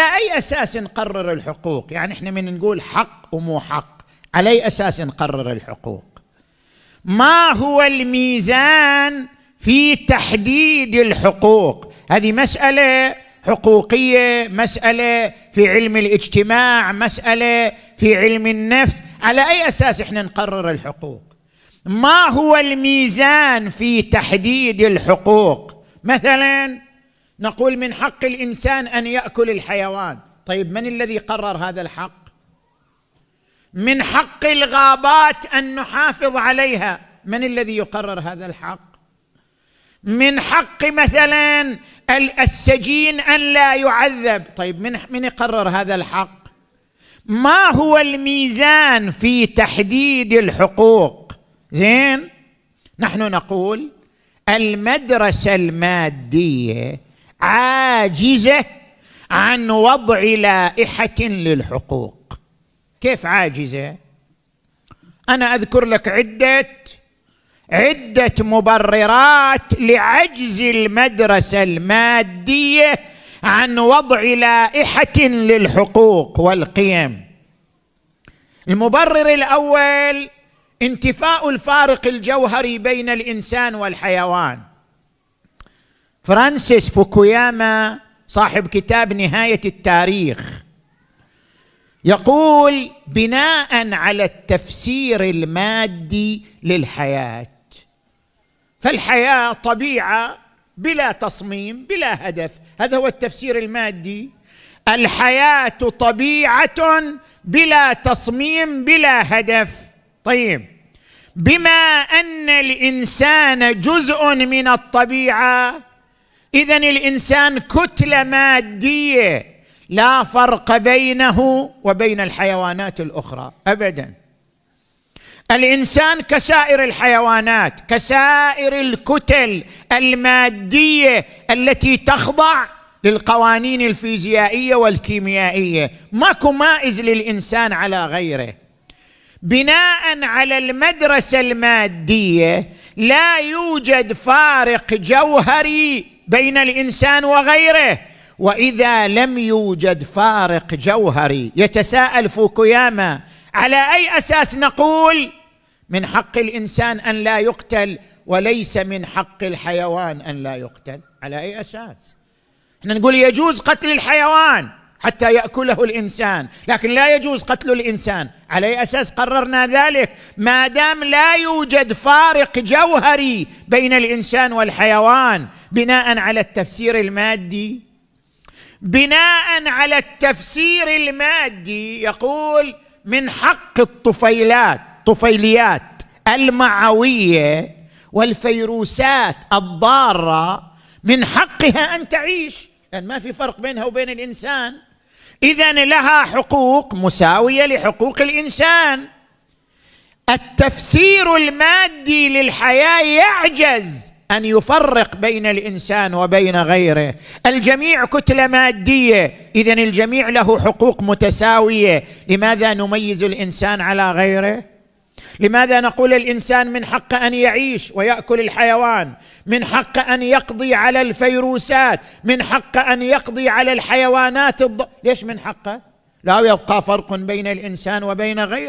على أي أساس نقرر الحقوق يعني إحنا من نقول حق ومو حق على أي أساس نقرر الحقوق ما هو الميزان في تحديد الحقوق هذه مسألة حقوقية مسألة في علم الاجتماع مسألة في علم النفس على أي أساس إحنا نقرر الحقوق ما هو الميزان في تحديد الحقوق مثلاً نقول من حق الانسان ان ياكل الحيوان طيب من الذي قرر هذا الحق من حق الغابات ان نحافظ عليها من الذي يقرر هذا الحق من حق مثلا السجين ان لا يعذب طيب من من يقرر هذا الحق ما هو الميزان في تحديد الحقوق زين نحن نقول المدرسه الماديه عاجزه عن وضع لائحه للحقوق كيف عاجزه انا اذكر لك عده عده مبررات لعجز المدرسه الماديه عن وضع لائحه للحقوق والقيم المبرر الاول انتفاء الفارق الجوهري بين الانسان والحيوان فرانسيس فوكوياما صاحب كتاب نهايه التاريخ يقول بناء على التفسير المادي للحياه فالحياه طبيعه بلا تصميم بلا هدف هذا هو التفسير المادي الحياه طبيعه بلا تصميم بلا هدف طيب بما ان الانسان جزء من الطبيعه اذا الانسان كتله ماديه لا فرق بينه وبين الحيوانات الاخرى ابدا الانسان كسائر الحيوانات كسائر الكتل الماديه التي تخضع للقوانين الفيزيائيه والكيميائيه ماكو مائز للانسان على غيره بناء على المدرسه الماديه لا يوجد فارق جوهري بين الانسان وغيره واذا لم يوجد فارق جوهري يتساءل فوكوياما على اي اساس نقول من حق الانسان ان لا يقتل وليس من حق الحيوان ان لا يقتل على اي اساس احنا نقول يجوز قتل الحيوان حتى ياكله الانسان لكن لا يجوز قتل الانسان على اي اساس قررنا ذلك ما دام لا يوجد فارق جوهري بين الانسان والحيوان بناء على التفسير المادي بناء على التفسير المادي يقول من حق الطفيلات طفيليات المعويه والفيروسات الضاره من حقها ان تعيش لان يعني ما في فرق بينها وبين الانسان اذا لها حقوق مساويه لحقوق الانسان التفسير المادي للحياه يعجز ان يفرق بين الانسان وبين غيره الجميع كتله ماديه اذا الجميع له حقوق متساويه لماذا نميز الانسان على غيره لماذا نقول الانسان من حق ان يعيش وياكل الحيوان من حق ان يقضي على الفيروسات من حق ان يقضي على الحيوانات الض... ليش من حقه لا يبقى فرق بين الانسان وبين غيره